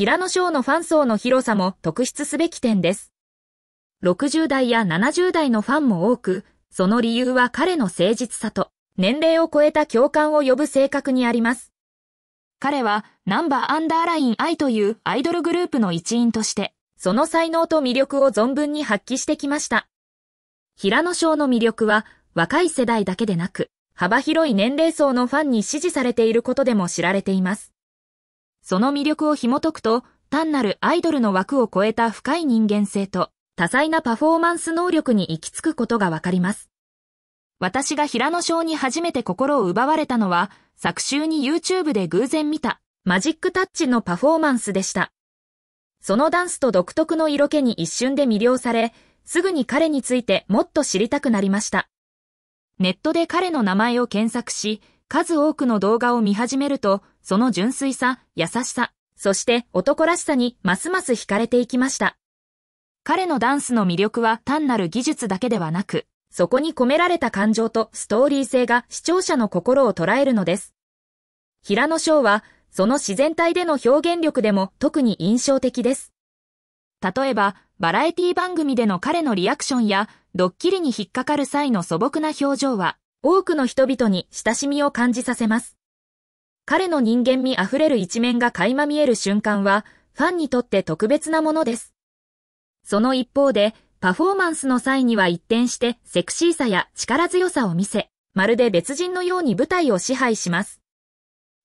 平野省のファン層の広さも特筆すべき点です。60代や70代のファンも多く、その理由は彼の誠実さと、年齢を超えた共感を呼ぶ性格にあります。彼は、ナンバーアンダーライン I というアイドルグループの一員として、その才能と魅力を存分に発揮してきました。平野翔の魅力は、若い世代だけでなく、幅広い年齢層のファンに支持されていることでも知られています。その魅力を紐解くと、単なるアイドルの枠を超えた深い人間性と、多彩なパフォーマンス能力に行き着くことがわかります。私が平野翔に初めて心を奪われたのは、昨週に YouTube で偶然見た、マジックタッチのパフォーマンスでした。そのダンスと独特の色気に一瞬で魅了され、すぐに彼についてもっと知りたくなりました。ネットで彼の名前を検索し、数多くの動画を見始めると、その純粋さ、優しさ、そして男らしさにますます惹かれていきました。彼のダンスの魅力は単なる技術だけではなく、そこに込められた感情とストーリー性が視聴者の心を捉えるのです。平野翔は、その自然体での表現力でも特に印象的です。例えば、バラエティ番組での彼のリアクションや、ドッキリに引っかかる際の素朴な表情は、多くの人々に親しみを感じさせます。彼の人間味あふれる一面が垣間見える瞬間は、ファンにとって特別なものです。その一方で、パフォーマンスの際には一転してセクシーさや力強さを見せ、まるで別人のように舞台を支配します。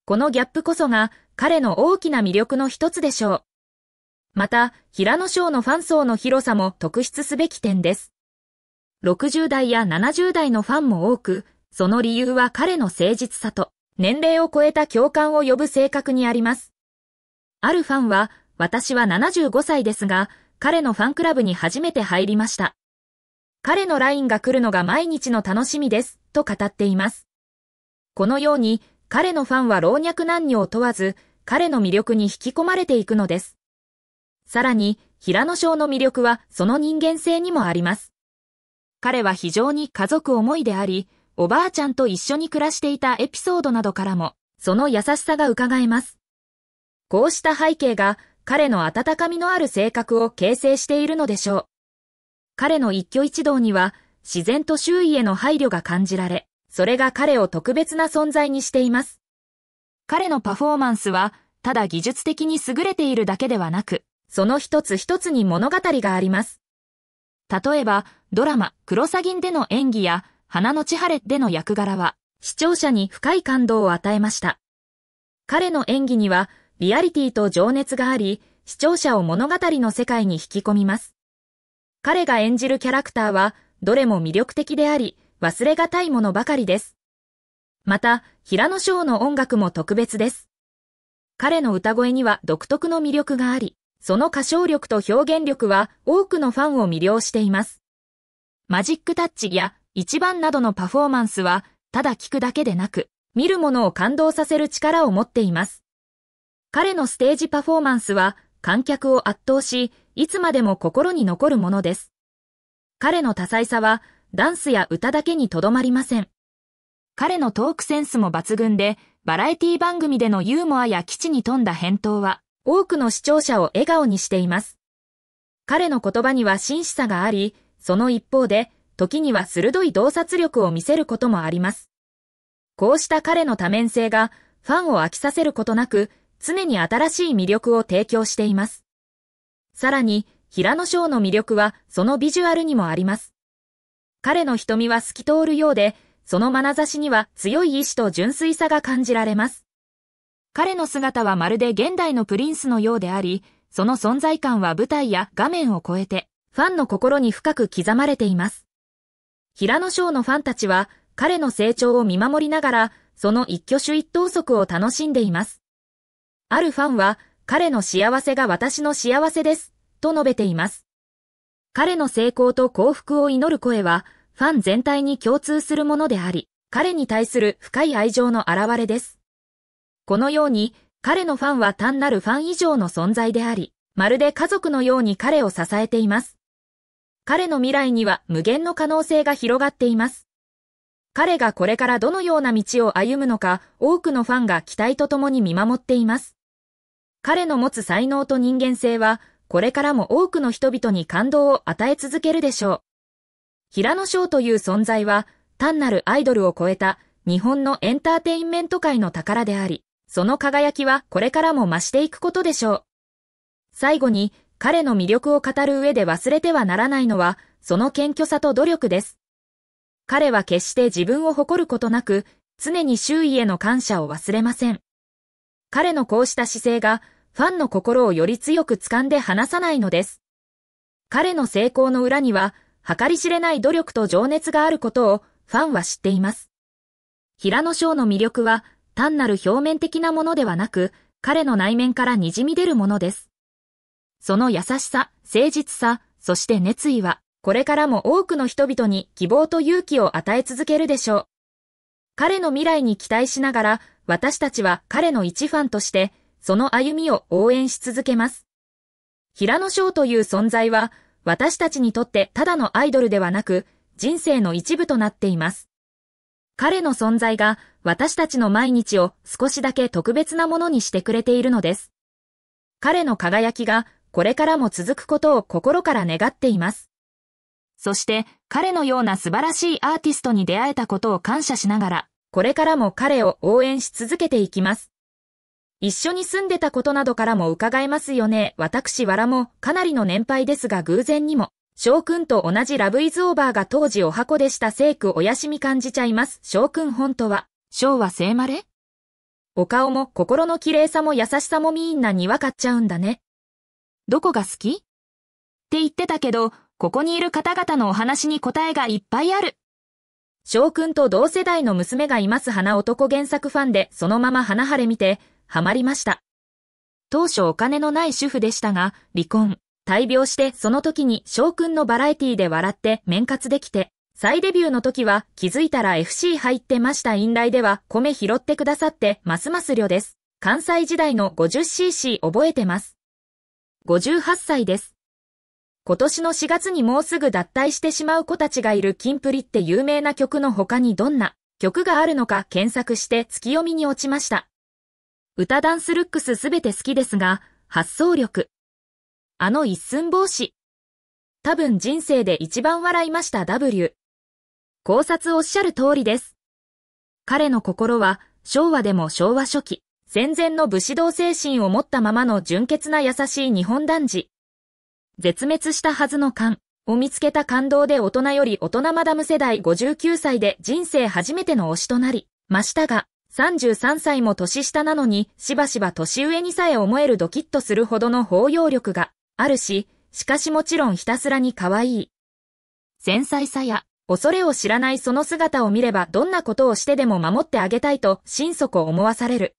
このギャップこそが彼の大きな魅力の一つでしょう。また、平野翔のファン層の広さも特筆すべき点です。60代や70代のファンも多く、その理由は彼の誠実さと、年齢を超えた共感を呼ぶ性格にあります。あるファンは、私は75歳ですが、彼のファンクラブに初めて入りました。彼のラインが来るのが毎日の楽しみです、と語っています。このように、彼のファンは老若男女を問わず、彼の魅力に引き込まれていくのです。さらに、平野翔の魅力はその人間性にもあります。彼は非常に家族思いであり、おばあちゃんと一緒に暮らしていたエピソードなどからも、その優しさが伺えます。こうした背景が、彼の温かみのある性格を形成しているのでしょう。彼の一挙一動には、自然と周囲への配慮が感じられ、それが彼を特別な存在にしています。彼のパフォーマンスは、ただ技術的に優れているだけではなく、その一つ一つに物語があります。例えば、ドラマ、クロサギンでの演技や、花の千晴での役柄は、視聴者に深い感動を与えました。彼の演技には、リアリティと情熱があり、視聴者を物語の世界に引き込みます。彼が演じるキャラクターは、どれも魅力的であり、忘れがたいものばかりです。また、平野翔の音楽も特別です。彼の歌声には独特の魅力があり、その歌唱力と表現力は多くのファンを魅了しています。マジックタッチや一番などのパフォーマンスは、ただ聞くだけでなく、見るものを感動させる力を持っています。彼のステージパフォーマンスは、観客を圧倒し、いつまでも心に残るものです。彼の多彩さは、ダンスや歌だけにとどまりません。彼のトークセンスも抜群で、バラエティ番組でのユーモアや基地に富んだ返答は、多くの視聴者を笑顔にしています。彼の言葉には真摯さがあり、その一方で、時には鋭い洞察力を見せることもあります。こうした彼の多面性がファンを飽きさせることなく、常に新しい魅力を提供しています。さらに、平野翔の魅力はそのビジュアルにもあります。彼の瞳は透き通るようで、その眼差しには強い意志と純粋さが感じられます。彼の姿はまるで現代のプリンスのようであり、その存在感は舞台や画面を超えて、ファンの心に深く刻まれています。平野翔のファンたちは、彼の成長を見守りながら、その一挙手一投足を楽しんでいます。あるファンは、彼の幸せが私の幸せです、と述べています。彼の成功と幸福を祈る声は、ファン全体に共通するものであり、彼に対する深い愛情の表れです。このように、彼のファンは単なるファン以上の存在であり、まるで家族のように彼を支えています。彼の未来には無限の可能性が広がっています。彼がこれからどのような道を歩むのか、多くのファンが期待とともに見守っています。彼の持つ才能と人間性は、これからも多くの人々に感動を与え続けるでしょう。平野翔という存在は、単なるアイドルを超えた日本のエンターテインメント界の宝であり、その輝きはこれからも増していくことでしょう。最後に、彼の魅力を語る上で忘れてはならないのは、その謙虚さと努力です。彼は決して自分を誇ることなく、常に周囲への感謝を忘れません。彼のこうした姿勢が、ファンの心をより強く掴んで離さないのです。彼の成功の裏には、計り知れない努力と情熱があることを、ファンは知っています。平野翔の魅力は、単なる表面的なものではなく、彼の内面から滲み出るものです。その優しさ、誠実さ、そして熱意は、これからも多くの人々に希望と勇気を与え続けるでしょう。彼の未来に期待しながら、私たちは彼の一ファンとして、その歩みを応援し続けます。平野翔という存在は、私たちにとってただのアイドルではなく、人生の一部となっています。彼の存在が私たちの毎日を少しだけ特別なものにしてくれているのです。彼の輝きがこれからも続くことを心から願っています。そして彼のような素晴らしいアーティストに出会えたことを感謝しながら、これからも彼を応援し続けていきます。一緒に住んでたことなどからも伺えますよね。私わらもかなりの年配ですが偶然にも、翔くんと同じラブイズオーバーが当時お箱でした聖句おやしみ感じちゃいます。翔くん本当は、翔は聖まれお顔も心の綺麗さも優しさもみんなに分かっちゃうんだね。どこが好きって言ってたけど、ここにいる方々のお話に答えがいっぱいある。翔くんと同世代の娘がいます花男原作ファンで、そのまま花晴れ見て、ハマりました。当初お金のない主婦でしたが、離婚、大病してその時に翔くんのバラエティで笑って面活できて、再デビューの時は気づいたら FC 入ってました院来では米拾ってくださってますます量です。関西時代の 50cc 覚えてます。58歳です。今年の4月にもうすぐ脱退してしまう子たちがいるキンプリって有名な曲の他にどんな曲があるのか検索して月読みに落ちました。歌ダンスルックスすべて好きですが、発想力。あの一寸法師。多分人生で一番笑いました W。考察おっしゃる通りです。彼の心は昭和でも昭和初期、戦前の武士道精神を持ったままの純潔な優しい日本男児。絶滅したはずの勘を見つけた感動で大人より大人マダム世代59歳で人生初めての推しとなりましたが、33歳も年下なのに、しばしば年上にさえ思えるドキッとするほどの包容力があるし、しかしもちろんひたすらに可愛い。繊細さや、恐れを知らないその姿を見ればどんなことをしてでも守ってあげたいと心底思わされる。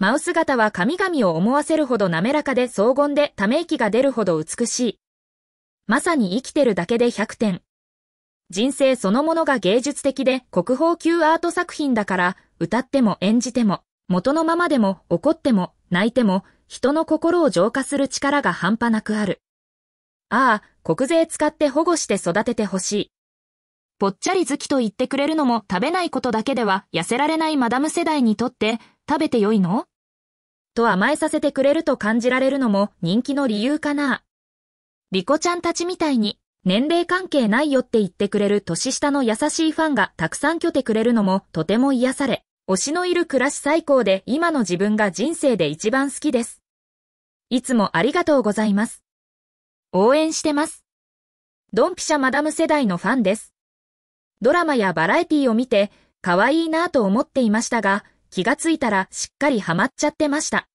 マウス型は神々を思わせるほど滑らかで荘厳でため息が出るほど美しい。まさに生きてるだけで100点。人生そのものが芸術的で国宝級アート作品だから、歌っても演じても、元のままでも怒っても泣いても、人の心を浄化する力が半端なくある。ああ、国税使って保護して育ててほしい。ぽっちゃり好きと言ってくれるのも食べないことだけでは痩せられないマダム世代にとって食べてよいのと甘えさせてくれると感じられるのも人気の理由かな。リコちゃんたちみたいに、年齢関係ないよって言ってくれる年下の優しいファンがたくさん拠てくれるのもとても癒され、推しのいる暮らし最高で今の自分が人生で一番好きです。いつもありがとうございます。応援してます。ドンピシャマダム世代のファンです。ドラマやバラエティを見て、可愛いなぁと思っていましたが、気がついたらしっかりハマっちゃってました。